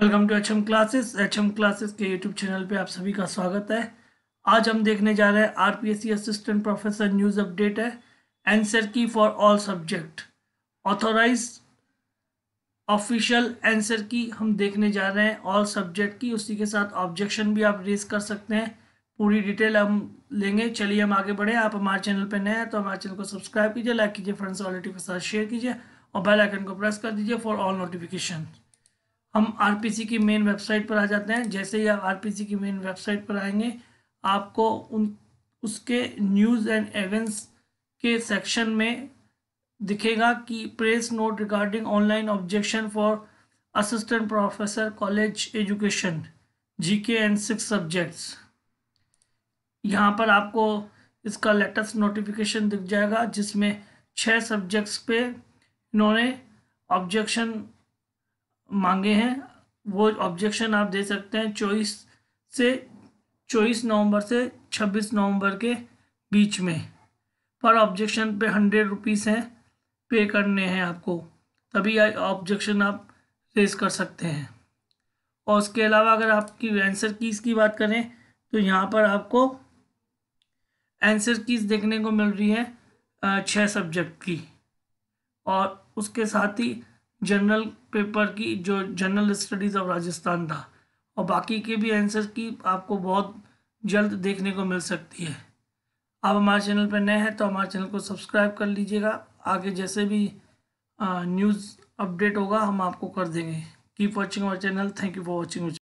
welcome to H M classes H M classes के YouTube channel पे आप सभी का स्वागत है आज हम देखने जा रहे हैं RPSC assistant professor news update है answer key for all subject authorise official answer key हम देखने जा रहे हैं ऑल सब्जेक्ट की उसी के साथ ऑब्जेक्शन भी आप रेज कर सकते हैं पूरी डिटेल हम लेंगे चलिए हम आगे बढ़े आप हमारे चैनल पर नए हैं तो हमारे चैनल को सब्सक्राइब कीजिए लाइक कीजिए फ्रेंड्स और के साथ शेयर कीजिए और बेल आइकन को प्रेस कर दीजिए फॉर ऑल नोटिफिकेशन हम आर की मेन वेबसाइट पर आ जाते हैं जैसे ही आप आर की मेन वेबसाइट पर आएंगे आपको उन उसके न्यूज़ एंड एवेंट्स के सेक्शन में दिखेगा कि press note regarding online objection for assistant professor college education GK and six subjects यहाँ पर आपको इसका लेटेस्ट नोटिफिकेशन दिख जाएगा जिसमें छः सब्जेक्ट्स पे इन्होंने ऑब्जेक्शन मांगे हैं वो ऑब्जेक्शन आप दे सकते हैं चौबीस से चौबीस नवंबर से छब्बीस नवंबर के बीच में पर ऑब्जेक्शन पे हंड्रेड रुपीज़ हैं पे करने हैं आपको तभी ऑब्जेक्शन आप रेस कर सकते हैं और उसके अलावा अगर आपकी आंसर कीज़ की बात करें तो यहाँ पर आपको आंसर कीज़ देखने को मिल रही है छः सब्जेक्ट की और उसके साथ ही जनरल पेपर की जो जनरल स्टडीज़ ऑफ राजस्थान था और बाकी के भी आंसर की आपको बहुत जल्द देखने को मिल सकती है आप हमारे चैनल पर नए हैं तो हमारे चैनल को सब्सक्राइब कर लीजिएगा आगे जैसे भी न्यूज़ अपडेट होगा हम आपको कर देंगे keep watching our channel thank you for watching